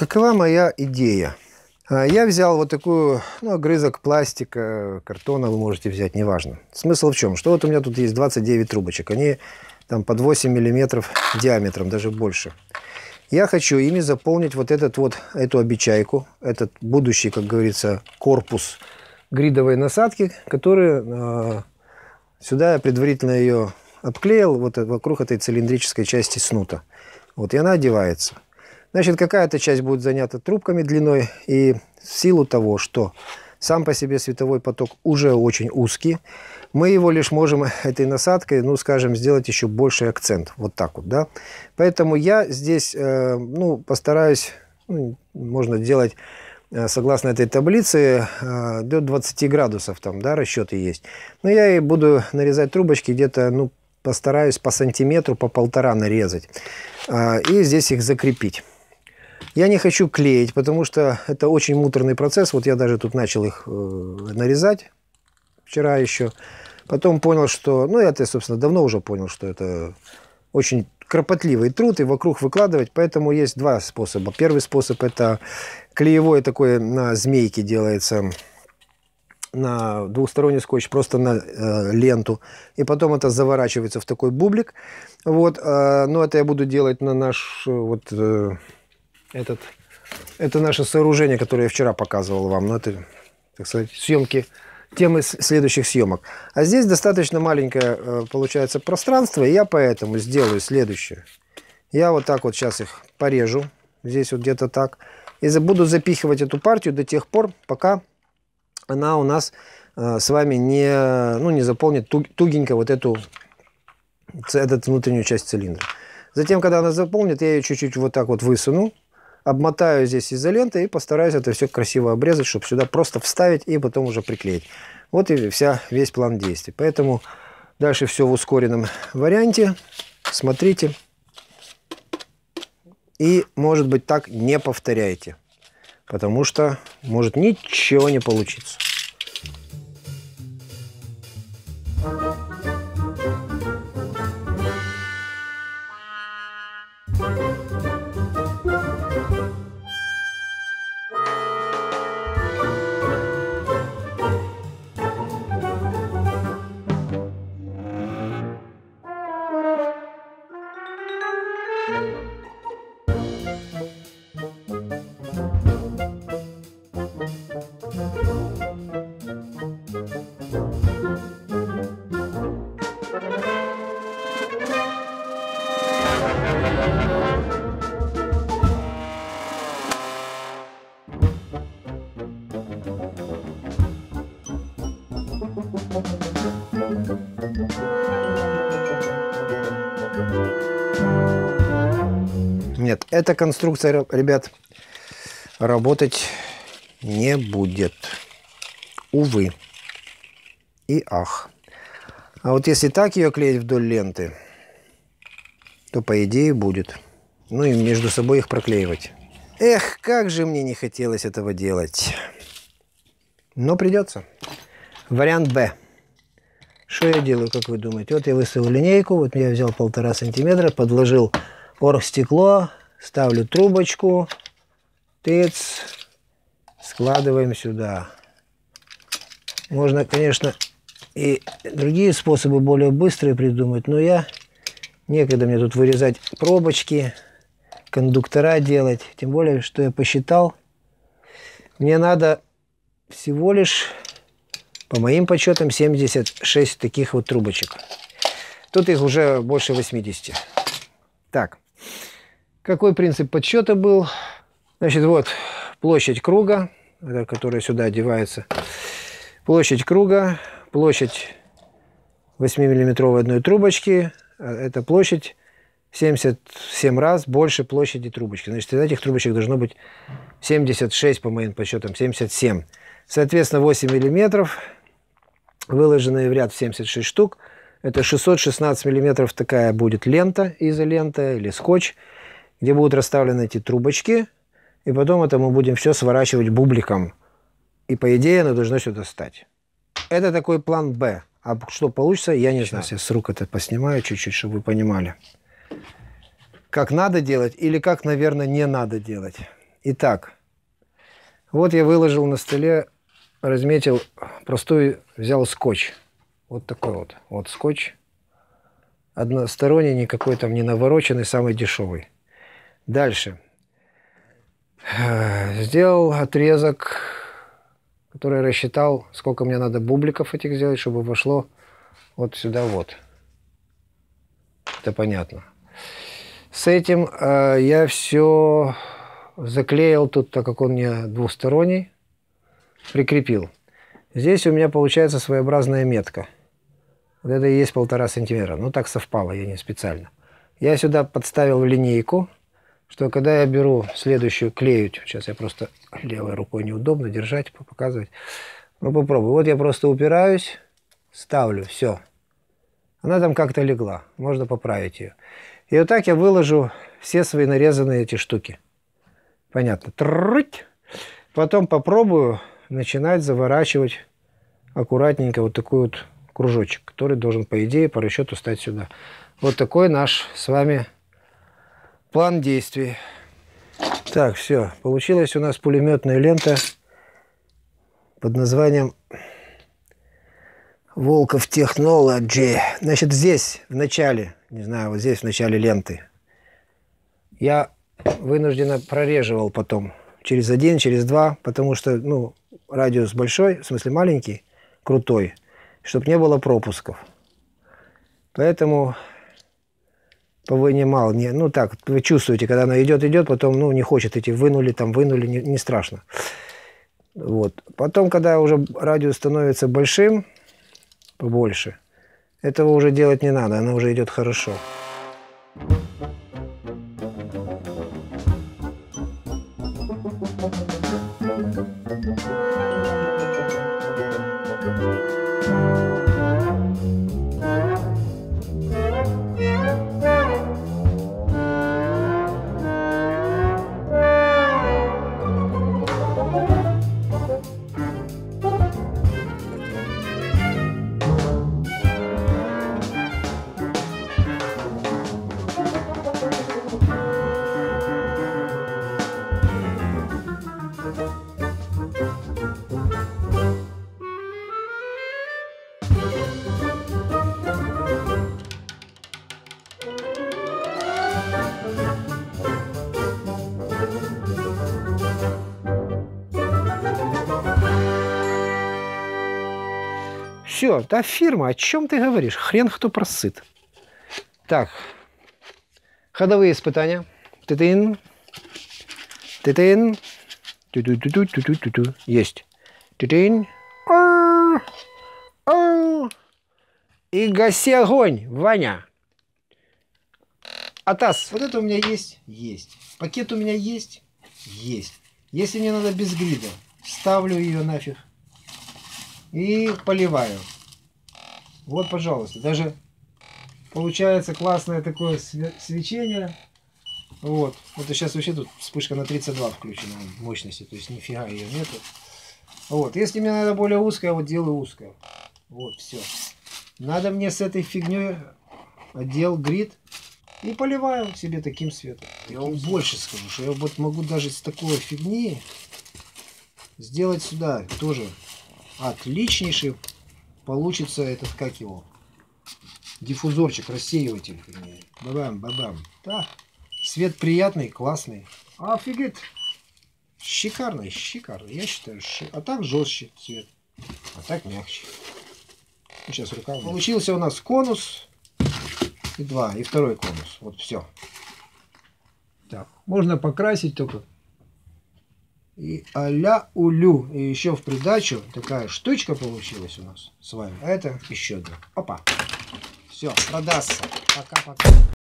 Какова моя идея? А, я взял вот такую, ну, грызок, пластика, картона вы можете взять, неважно. Смысл в чем? Что вот у меня тут есть 29 трубочек. Они там под 8 миллиметров диаметром, даже больше. Я хочу ими заполнить вот этот вот, эту обечайку, этот будущий, как говорится, корпус гридовой насадки, который э, сюда я предварительно ее обклеил вот э, вокруг этой цилиндрической части снута. Вот и она одевается. Значит, какая-то часть будет занята трубками длиной, и в силу того, что сам по себе световой поток уже очень узкий, мы его лишь можем этой насадкой, ну, скажем, сделать еще больший акцент, вот так вот, да. Поэтому я здесь, э, ну, постараюсь, ну, можно делать э, согласно этой таблице, э, до 20 градусов там, да, расчеты есть. Но я и буду нарезать трубочки где-то, ну, постараюсь по сантиметру, по полтора нарезать. И здесь их закрепить. Я не хочу клеить, потому что это очень муторный процесс. Вот я даже тут начал их э, нарезать вчера еще. Потом понял, что... Ну, я, собственно, давно уже понял, что это очень кропотливый труд и вокруг выкладывать. Поэтому есть два способа. Первый способ – это клеевой такой на змейке делается на двухсторонний скотч, просто на э, ленту. И потом это заворачивается в такой бублик. Вот, э, но это я буду делать на наш э, вот, э, этот, это наше сооружение, которое я вчера показывал вам. Но ну, это, так сказать, съемки, темы следующих съемок. А здесь достаточно маленькое э, получается пространство, и я поэтому сделаю следующее. Я вот так вот сейчас их порежу, здесь вот где-то так, и буду запихивать эту партию до тех пор, пока она у нас э, с вами не, ну, не заполнит тугенько вот эту, этот внутреннюю часть цилиндра. Затем, когда она заполнит, я ее чуть-чуть вот так вот высуну, обмотаю здесь изолентой и постараюсь это все красиво обрезать, чтобы сюда просто вставить и потом уже приклеить. Вот и вся, весь план действий. Поэтому дальше все в ускоренном варианте. Смотрите. И, может быть, так не повторяйте. Потому что может ничего не получиться. нет. Эта конструкция, ребят, работать не будет. Увы. И ах. А вот если так ее клеить вдоль ленты, то по идее будет. Ну и между собой их проклеивать. Эх, как же мне не хотелось этого делать. Но придется. Вариант Б. Что я делаю, как вы думаете? Вот я выставил линейку, вот я взял полтора сантиметра, подложил оргстекло, ставлю трубочку, тец, складываем сюда. Можно, конечно, и другие способы более быстрые придумать, но я некогда мне тут вырезать пробочки, кондуктора делать. Тем более, что я посчитал, мне надо всего лишь, по моим подсчетам, 76 таких вот трубочек. Тут их уже больше 80. Так. Какой принцип подсчета был? Значит, вот площадь круга, которая сюда одевается. Площадь круга, площадь 8-миллиметровой одной трубочки. А, это площадь 77 раз больше площади трубочки. Значит, из этих трубочек должно быть 76, по моим подсчетам, 77. Соответственно, 8 миллиметров, выложенные в ряд в 76 штук. Это 616 миллиметров такая будет лента, изолента или скотч где будут расставлены эти трубочки, и потом это мы будем все сворачивать бубликом. И по идее оно должно сюда стать. Это такой план «Б». А что получится, я не Сейчас знаю. Сейчас я с рук это поснимаю чуть-чуть, чтобы вы понимали. Как надо делать или как, наверное, не надо делать. Итак, вот я выложил на столе, разметил простой, взял скотч. Вот такой вот. Вот скотч. Односторонний, никакой там не навороченный, самый дешевый. Дальше. Э, сделал отрезок, который рассчитал, сколько мне надо бубликов этих сделать, чтобы вошло вот сюда вот. Это понятно. С этим э, я все заклеил тут, так как он мне двухсторонний, прикрепил. Здесь у меня получается своеобразная метка. Вот это и есть полтора сантиметра. Ну, так совпало, я не специально. Я сюда подставил линейку – что когда я беру следующую клеють, сейчас я просто левой рукой неудобно держать, показывать, ну попробую, вот я просто упираюсь, ставлю, все. Она там как-то легла, можно поправить ее. И вот так я выложу все свои нарезанные эти штуки. Понятно. Труть. Потом попробую начинать заворачивать аккуратненько вот такой вот кружочек, который должен, по идее, по расчету стать сюда. Вот такой наш с вами План действий. Так, все. Получилась у нас пулеметная лента под названием Волков Technology. Значит, здесь, в начале, не знаю, вот здесь, в начале ленты, я вынужденно прореживал потом через один, через два, потому что, ну, радиус большой, в смысле маленький, крутой, чтобы не было пропусков. Поэтому по Не, ну так, вы чувствуете, когда она идет, идет, потом, ну, не хочет идти, вынули, там, вынули, не, не страшно. Вот. Потом, когда уже радиус становится большим, побольше, этого уже делать не надо, она уже идет хорошо. Thank you. Все, да, фирма, о чем ты говоришь? Хрен кто просыт. Так, ходовые испытания. Тытын, тытын, ту ту ту ту ту ту ту ту Есть. Тытын. А, а. И гаси огонь, Ваня. Атас. Вот это у меня есть? Есть. Пакет у меня есть? Есть. Если мне надо без грида, ставлю ее нафиг и поливаю. Вот, пожалуйста, даже получается классное такое свечение. Вот, вот сейчас вообще тут вспышка на 32 включена мощности, то есть нифига ее нету. Вот, если мне надо более узкое, вот делаю узкое. Вот, все. Надо мне с этой фигней отдел грид и поливаю себе таким светом. Я вам больше скажу, что я вот могу даже с такой фигни сделать сюда тоже отличнейший получится этот, как его, диффузорчик, рассеиватель. Бабам, бабам. Да. Свет приятный, классный. Офигеть. Шикарный, шикарный. Я считаю, ши... а так жестче цвет, а так мягче. Ну, сейчас рука. Получился у нас конус и два, и второй конус. Вот все. Так, можно покрасить только и аля улю. И еще в придачу такая штучка получилась у нас с вами. А это еще одна. Опа. Все, продастся. Пока-пока.